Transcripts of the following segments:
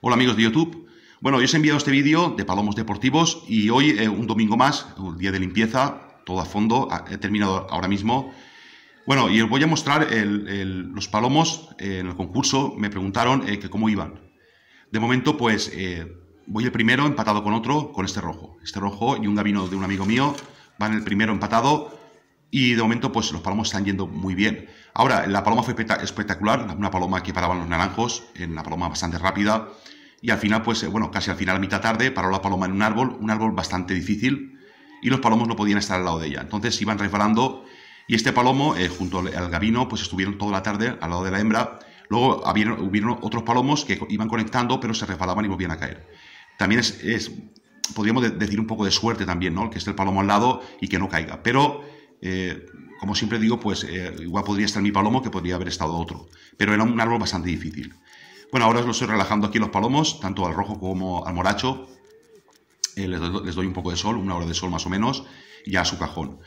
Hola amigos de YouTube. Bueno, yo os he enviado este vídeo de Palomos Deportivos y hoy, eh, un domingo más, un día de limpieza, todo a fondo, he terminado ahora mismo. Bueno, y os voy a mostrar los palomos eh, en el concurso, me preguntaron eh, que cómo iban. De momento, pues, voy el primero empatado con otro, con este rojo. Este rojo y un gabino de un amigo mío van el primero empatado y de momento, pues los palomos están yendo muy bien. Ahora, la paloma fue espectacular, una paloma que paraban los naranjos, en una paloma bastante rápida. Y al final, pues eh, bueno, casi al final, a mitad tarde, paró la paloma en un árbol, un árbol bastante difícil, y los palomos no podían estar al lado de ella. Entonces iban resbalando, y este palomo, eh, junto al gabino, pues estuvieron toda la tarde al lado de la hembra. Luego hubieron, hubieron otros palomos que iban conectando, pero se resbalaban y volvían a caer. También es, es podríamos decir un poco de suerte también, ¿no? que esté el palomo al lado y que no caiga. Pero eh, como siempre digo, pues eh, igual podría estar mi palomo que podría haber estado otro, pero era un árbol bastante difícil. Bueno, ahora os lo estoy relajando aquí los palomos, tanto al rojo como al moracho. Eh, les, doy un poco de sol, una hora de sol más o menos, y ya a su cajón.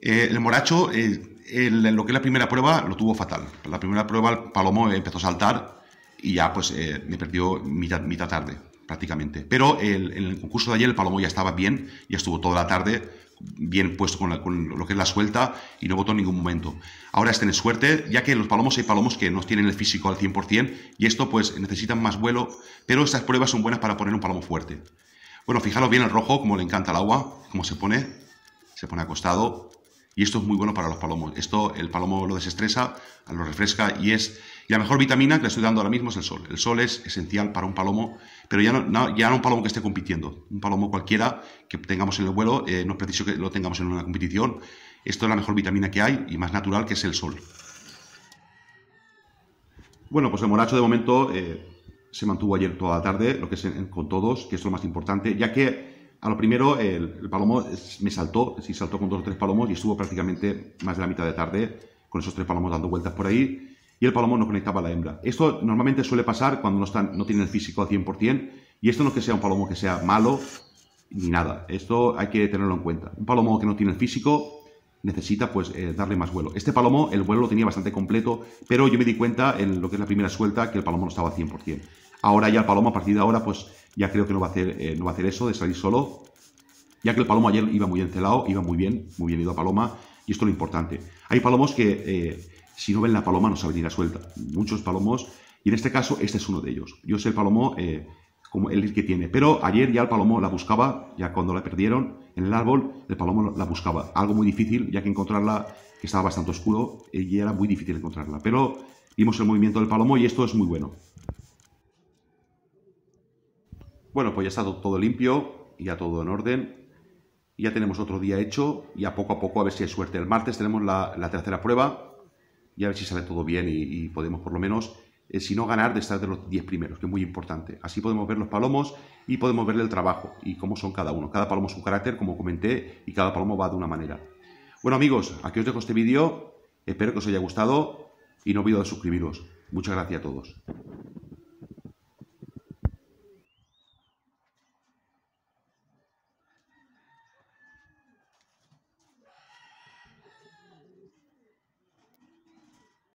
el moracho, lo que es la primera prueba, lo tuvo fatal. La primera prueba, el palomo empezó a saltar y ya pues me perdió mitad, mitad tarde prácticamente. Pero en el concurso de ayer el palomo ya estaba bien, ya estuvo toda la tarde bien puesto con, la, lo que es la suelta y no botó en ningún momento. Ahora es tener suerte, ya que los palomos hay palomos que no tienen el físico al 100% y esto pues necesitan más vuelo, pero estas pruebas son buenas para poner un palomo fuerte. Bueno, fijaros bien el rojo, como le encanta el agua, como se pone, se pone acostado y esto es muy bueno para los palomos. Esto el palomo lo desestresa, lo refresca y es y la mejor vitamina que le estoy dando ahora mismo es el sol. El sol es esencial para un palomo, pero ya no, ya no un palomo que esté compitiendo. Un palomo cualquiera que tengamos en el vuelo, eh, no es preciso que lo tengamos en una competición. Esto es la mejor vitamina que hay y más natural que es el sol. Bueno, pues el moracho de momento eh, se mantuvo ayer toda la tarde, lo que es con todos, que es lo más importante, ya que a lo primero el, palomo me saltó, si saltó con dos o tres palomos y estuvo prácticamente más de la mitad de tarde con esos tres palomos dando vueltas por ahí el palomo no conectaba a la hembra. Esto normalmente suele pasar cuando no, están, no tienen el físico al 100% y esto no es que sea un palomo que sea malo ni nada. Esto hay que tenerlo en cuenta. Un palomo que no tiene el físico necesita pues eh, darle más vuelo. Este palomo, el vuelo lo tenía bastante completo, pero yo me di cuenta en lo que es la primera suelta que el palomo no estaba al 100%. Ahora ya el palomo a partir de ahora pues ya creo que no va a hacer, eh, no va a hacer eso de salir solo, ya que el palomo ayer iba muy encelado, iba muy bien, muy bien ido a paloma, y esto es lo importante. Hay palomos que eh, si no ven la paloma, no saben ir a suelta. Muchos palomos, y en este caso, este es uno de ellos. Yo sé el palomo, eh, como el que tiene, pero ayer ya el palomo la buscaba, ya cuando la perdieron en el árbol, el palomo la buscaba. Algo muy difícil, ya que encontrarla, que estaba bastante oscuro, y era muy difícil encontrarla. Pero vimos el movimiento del palomo y esto es muy bueno. Bueno, pues ya está todo limpio, ya todo en orden. Ya tenemos otro día hecho, y a poco a poco a ver si hay suerte. El martes tenemos la tercera prueba, y a ver si sale todo bien y, podemos por lo menos, eh, si no ganar, de estar de los 10 primeros, que es muy importante. Así podemos ver los palomos y podemos verle el trabajo y cómo son cada uno. Cada palomo su carácter, como comenté, y cada palomo va de una manera. Bueno amigos, aquí os dejo este vídeo, espero que os haya gustado y no olvido de suscribiros. Muchas gracias a todos.